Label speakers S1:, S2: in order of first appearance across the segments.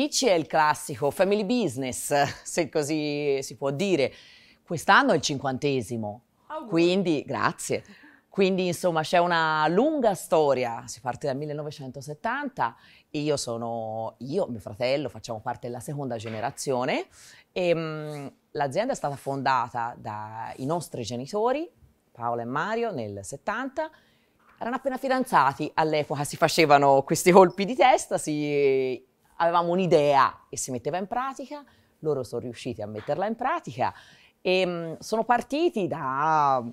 S1: Peach è il classico family business, se così si può dire. Quest'anno è il cinquantesimo, quindi grazie. Quindi insomma c'è una lunga storia, si parte dal 1970, io sono, io, mio fratello, facciamo parte della seconda generazione e ehm, mh, l'azienda è stata fondata dai nostri genitori, Paolo e Mario, nel 70, erano appena fidanzati, all'epoca si facevano questi colpi di testa, si avevamo un'idea e si metteva in pratica, loro sono riusciti a metterla in pratica e mm, sono partiti da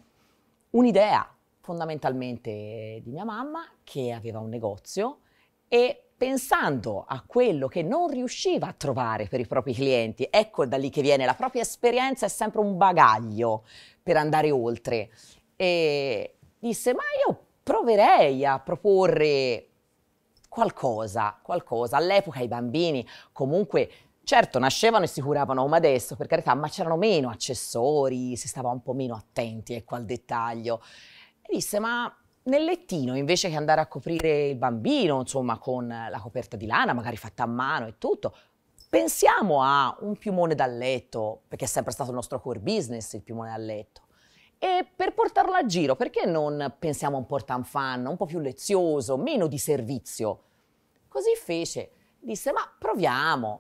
S1: un'idea fondamentalmente di mia mamma che aveva un negozio e pensando a quello che non riusciva a trovare per i propri clienti, ecco da lì che viene la propria esperienza, è sempre un bagaglio per andare oltre. E disse, ma io proverei a proporre qualcosa, qualcosa. All'epoca i bambini comunque Certo, nascevano e si curavano come adesso, per carità, ma c'erano meno accessori, si stava un po' meno attenti ecco, al dettaglio. E disse, ma nel lettino, invece che andare a coprire il bambino, insomma, con la coperta di lana, magari fatta a mano e tutto, pensiamo a un piumone da letto, perché è sempre stato il nostro core business il piumone da letto. E per portarla a giro, perché non pensiamo a un portanfan, un po' più lezioso, meno di servizio? Così fece, disse ma proviamo.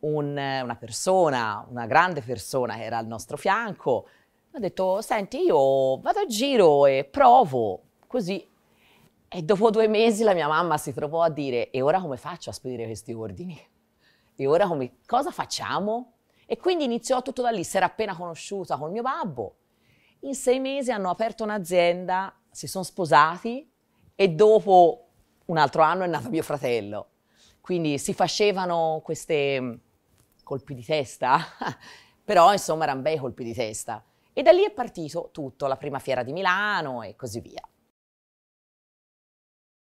S1: Un, una persona, una grande persona che era al nostro fianco, ha detto senti io vado a giro e provo, così. E dopo due mesi la mia mamma si trovò a dire e ora come faccio a spedire questi ordini? E ora come, cosa facciamo? E quindi iniziò tutto da lì, si era appena conosciuta col mio babbo, in sei mesi hanno aperto un'azienda, si sono sposati e dopo un altro anno è nato mio fratello. Quindi si facevano questi mm, colpi di testa, però insomma erano bei colpi di testa. E da lì è partito tutto, la prima fiera di Milano e così via.